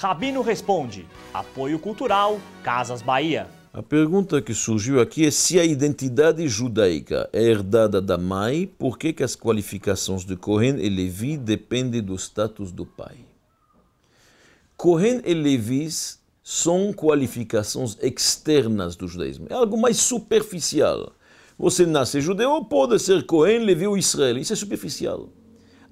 Rabino responde: apoio cultural, Casas Bahia. A pergunta que surgiu aqui é se a identidade judaica é herdada da mãe, por que, que as qualificações de Cohen e Levi dependem do status do pai? Cohen e Levi são qualificações externas do judaísmo, é algo mais superficial. Você nasce judeu, pode ser Cohen, Levi ou Israel, isso é superficial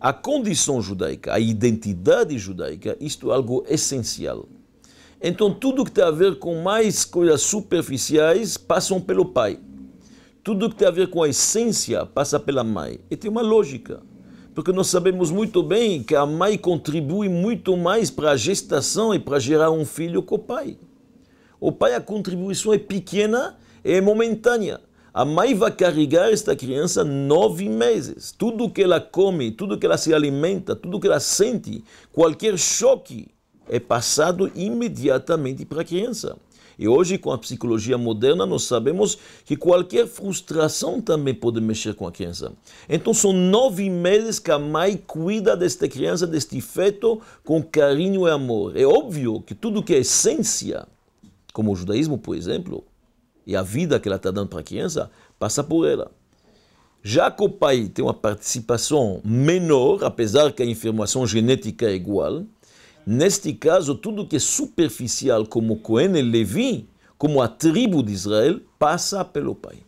a condição judaica, a identidade judaica, isto é algo essencial. Então, tudo que tem a ver com mais coisas superficiais passam pelo pai. Tudo que tem a ver com a essência passa pela mãe. E tem uma lógica, porque nós sabemos muito bem que a mãe contribui muito mais para a gestação e para gerar um filho que o pai. O pai, a contribuição é pequena e é momentânea a mãe vai carregar esta criança nove meses. Tudo que ela come, tudo que ela se alimenta, tudo que ela sente, qualquer choque é passado imediatamente para a criança. E hoje, com a psicologia moderna, nós sabemos que qualquer frustração também pode mexer com a criança. Então, são nove meses que a mãe cuida desta criança, deste feto, com carinho e amor. É óbvio que tudo que é essência, como o judaísmo, por exemplo, e a vida que ela está dando para a criança passa por ela. Já que o pai tem uma participação menor, apesar que a informação genética é igual, neste caso, tudo que é superficial, como Cohen e Levi, como a tribo de Israel, passa pelo pai.